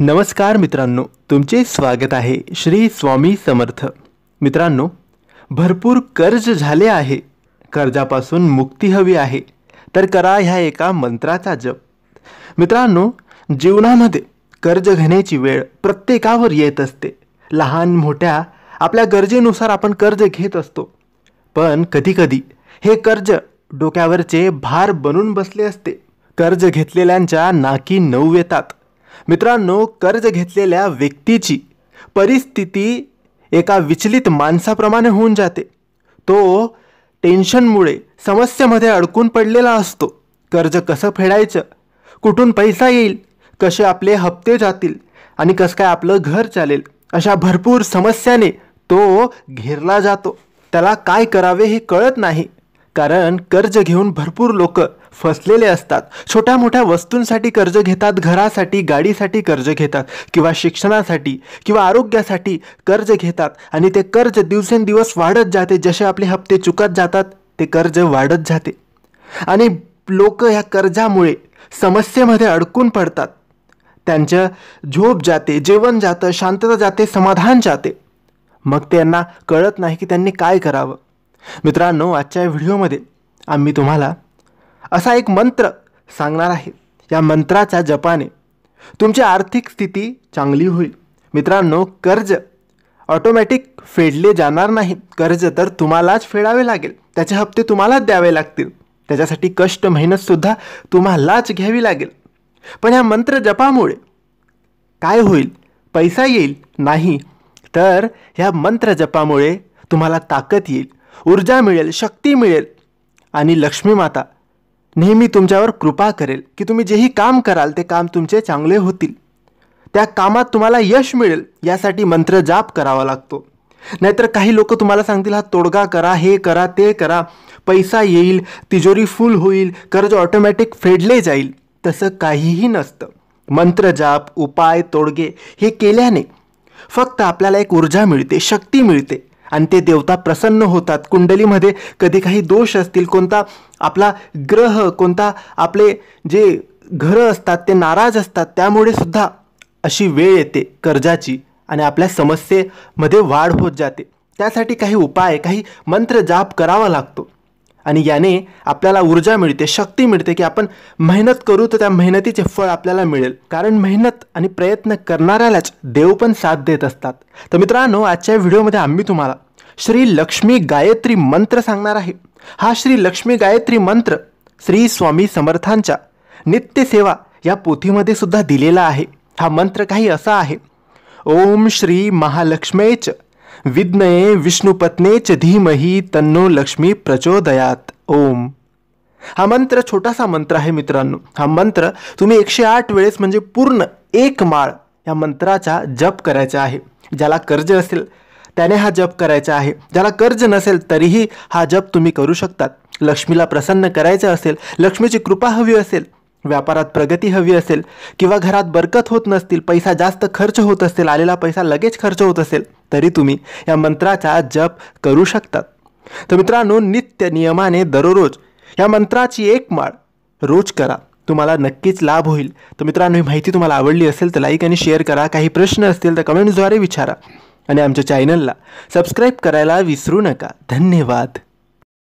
नमस्कार मित्रांनो तुमचे स्वागत आहे श्री स्वामी समर्थ मित्रांनो भरपूर कर्ज झाले आहे कर्जापासून मुक्ती हवी आहे तर करा ह्या एका मंत्राचा जप मित्रांनो जीवनामध्ये कर्ज घेण्याची वेळ प्रत्येकावर येत असते लहान मोठ्या आपल्या गरजेनुसार आपण कर्ज घेत असतो पण कधीकधी हे कर्ज डोक्यावरचे भार बनून बसले असते कर्ज घेतलेल्यांच्या नाकी नऊ येतात मित्रांनो कर्ज घेतलेल्या व्यक्तीची परिस्थिती एका विचलित माणसाप्रमाणे होऊन जाते तो टेन्शनमुळे समस्येमध्ये अडकून पडलेला असतो कर्ज कसं फेडायचं कुठून पैसा येईल कसे आपले हप्ते जातील आणि कसं काय आपलं घर चालेल अशा भरपूर समस्याने तो घेरला जातो त्याला काय करावे हे कळत नाही कारण कर्ज घेऊन भरपूर लोक फसलेले असतात छोट्या मोठ्या वस्तूंसाठी कर्ज घेतात घरासाठी गाडीसाठी कर्ज घेतात किंवा शिक्षणासाठी किंवा आरोग्यासाठी कर्ज घेतात आणि ते कर्ज दिवसेंदिवस वाढत जाते जसे आपले हप्ते चुकत जातात ते कर्ज वाढत जाते आणि लोक ह्या कर्जामुळे समस्येमध्ये अडकून पडतात त्यांचं झोप जाते जेवण जातं शांतता जाते समाधान जाते मग त्यांना कळत नाही की त्यांनी काय करावं मित्रांनो आजच्या व्हिडिओमध्ये आम्ही तुम्हाला असा एक मंत्र सांगणार आहे या मंत्राच्या जपाने तुमची आर्थिक स्थिती चांगली होईल मित्रांनो कर्ज ऑटोमॅटिक फेडले जाणार नाही कर्ज तर तुम्हालाच फेडावे लागेल त्याचे हप्ते तुम्हालाच द्यावे लागतील त्याच्यासाठी कष्ट मेहनतसुद्धा तुम्हालाच घ्यावी लागेल पण ह्या मंत्र जपामुळे काय होईल पैसा येईल नाही तर ह्या मंत्र जपामुळे तुम्हाला ताकद येईल ऊर्जा मिळेल शक्ती मिळेल आणि लक्ष्मी माता नेहमी तुमच्यावर कृपा करेल की तुम्ही जेही काम कराल ते काम तुमचे चांगले होतील त्या कामात तुम्हाला यश मिळेल यासाठी मंत्र जाप करावा लागतो नाहीतर काही लोक तुम्हाला सांगतील हा तोडगा करा हे करा ते करा पैसा येईल तिजोरी फुल होईल कर्ज ऑटोमॅटिक फेडले जाईल तसं काहीही नसतं मंत्र जाप उपाय तोडगे हे केल्याने फक्त आपल्याला एक ऊर्जा मिळते शक्ती मिळते आणि ते देवता प्रसन्न होतात कुंडलीमध्ये कधी काही दोष असतील कोणता आपला ग्रह कोणता आपले जे घरं असतात ते नाराज असतात त्यामुळे सुद्धा अशी वेळ येते कर्जाची आणि आपल्या समस्येमध्ये वाढ होत जाते त्यासाठी काही उपाय काही मंत्र जाप करावा लागतो आणि याने आपल्याला ऊर्जा मिळते शक्ती मिळते की आपण मेहनत करू तर त्या मेहनतीचे फळ आपल्याला मिळेल कारण मेहनत आणि प्रयत्न करणाऱ्यालाच देव पण साथ देत असतात तर मित्रांनो आजच्या व्हिडिओमध्ये आम्ही तुम्हाला श्री लक्ष्मी गायत्री मंत्र सांगणार आहे हा श्री लक्ष्मी गायत्री मंत्र श्री स्वामी समर्थांच्या नित्यसेवा या पोथीमध्ये सुद्धा दिलेला आहे हा मंत्र काही असा आहे ओम श्री महालक्ष्मेच विद्मये विष्णुपत्ने च धीमही तन्नो लक्ष्मी प्रचोदयात ओम हा मंत्र छोटासा मंत्र आहे मित्रांनो हा मंत्र तुम्ही एकशे आठ वेळेस म्हणजे पूर्ण एक माळ या मंत्राचा जप करायचा आहे ज्याला कर्ज असेल त्याने हा जप करायचा आहे ज्याला कर्ज नसेल तरीही हा जप तुम्ही करू शकतात लक्ष्मीला प्रसन्न करायचं असेल लक्ष्मीची कृपा हवी असेल व्यापारात प्रगती हवी असेल किंवा घरात बरकत होत नसतील पैसा जास्त खर्च होत असेल आलेला पैसा लगेच खर्च होत असेल तरी तुम्ही या मंत्राचा जप करू शकतात तर मित्रांनो नित्य नियमाने दररोज या मंत्राची एक माळ रोज करा तुम्हाला नक्कीच लाभ होईल तर मित्रांनो ही माहिती तुम्हाला आवडली असेल तर लाईक आणि शेअर करा काही प्रश्न असतील तर कमेंट्सद्वारे विचारा आणि आमच्या चॅनलला सबस्क्राईब करायला विसरू नका धन्यवाद